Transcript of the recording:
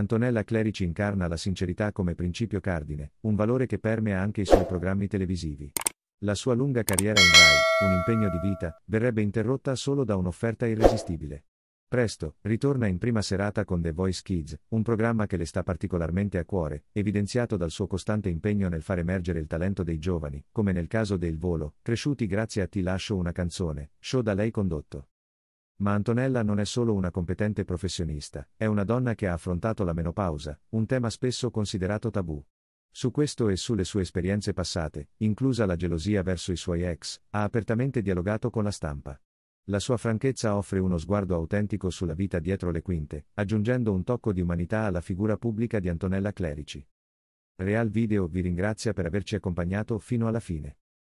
Antonella Clerici incarna la sincerità come principio cardine, un valore che permea anche i suoi programmi televisivi. La sua lunga carriera in Rai, un impegno di vita, verrebbe interrotta solo da un'offerta irresistibile. Presto, ritorna in prima serata con The Voice Kids, un programma che le sta particolarmente a cuore, evidenziato dal suo costante impegno nel far emergere il talento dei giovani, come nel caso del Volo, cresciuti grazie a Ti lascio una canzone, show da lei condotto. Ma Antonella non è solo una competente professionista, è una donna che ha affrontato la menopausa, un tema spesso considerato tabù. Su questo e sulle sue esperienze passate, inclusa la gelosia verso i suoi ex, ha apertamente dialogato con la stampa. La sua franchezza offre uno sguardo autentico sulla vita dietro le quinte, aggiungendo un tocco di umanità alla figura pubblica di Antonella Clerici. Real Video vi ringrazia per averci accompagnato fino alla fine.